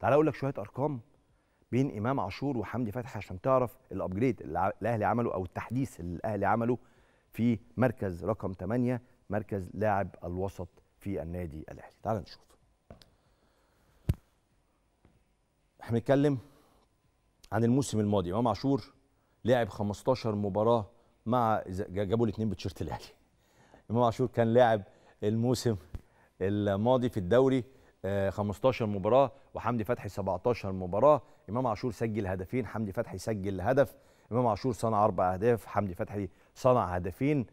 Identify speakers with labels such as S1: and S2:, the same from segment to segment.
S1: تعال اقول لك شويه ارقام بين امام عاشور وحمدي فتحي عشان تعرف الابجريد اللي الاهلي عمله او التحديث اللي الاهلي عمله في مركز رقم 8 مركز لاعب الوسط في النادي الاهلي تعال نشوف احنا بنتكلم عن الموسم الماضي امام عاشور لعب 15 مباراه مع جابوا الاثنين بتشيرت الاهلي امام عاشور كان لاعب الموسم الماضي في الدوري 15 آه، مباراه وحمدي فتحي 17 مباراه امام عاشور سجل هدفين حمدي فتحي سجل هدف امام عاشور صنع اربع اهداف حمدي فتحي صنع هدفين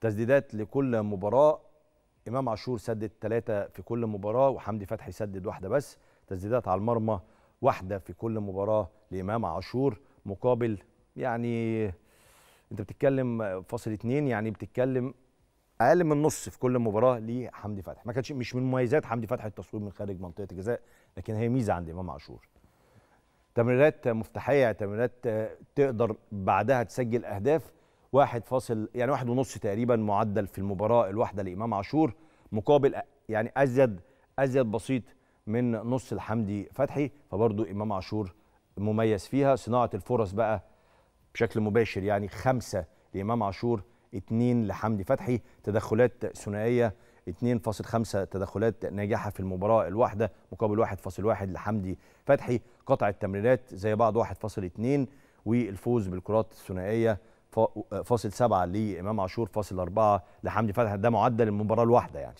S1: تسديدات لكل مباراه امام عاشور سدد ثلاثه في كل مباراه وحمدي فتحي سدد واحده بس تسديدات على المرمى واحده في كل مباراه لامام عاشور مقابل يعني انت بتتكلم فاصل اتنين يعني بتتكلم اقل من نص في كل مباراه لحمدي فتحي ما كانتش مش من مميزات حمدي فتحي التصوير من خارج منطقه الجزاء لكن هي ميزه عند امام عاشور تمريرات مفتاحيه تمريرات تقدر بعدها تسجل اهداف واحد فاصل يعني واحد ونص تقريبا معدل في المباراه الواحده لامام عاشور مقابل يعني ازيد ازيد بسيط من نص لحمدي فتحي فبرضه امام عاشور مميز فيها صناعه الفرص بقى بشكل مباشر يعني خمسه لامام عاشور 2 لحمدي فتحي تدخلات ثنائيه 2.5 تدخلات ناجحه في المباراه الواحده مقابل 1.1 لحمدي فتحي قطع التمريرات زي بعض 1.2 والفوز بالكرات الثنائيه فاصل 7 لامام عاشور فاصل 4 لحمدي فتحي ده معدل المباراه الواحده يعني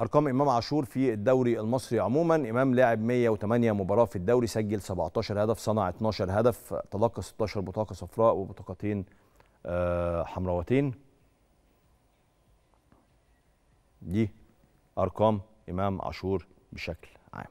S1: ارقام امام عاشور في الدوري المصري عموما امام لعب 108 مباراه في الدوري سجل 17 هدف صنع 12 هدف تلقى 16 بطاقه صفراء وبطاقتين آه، حمراوتين دي ارقام امام عاشور بشكل عام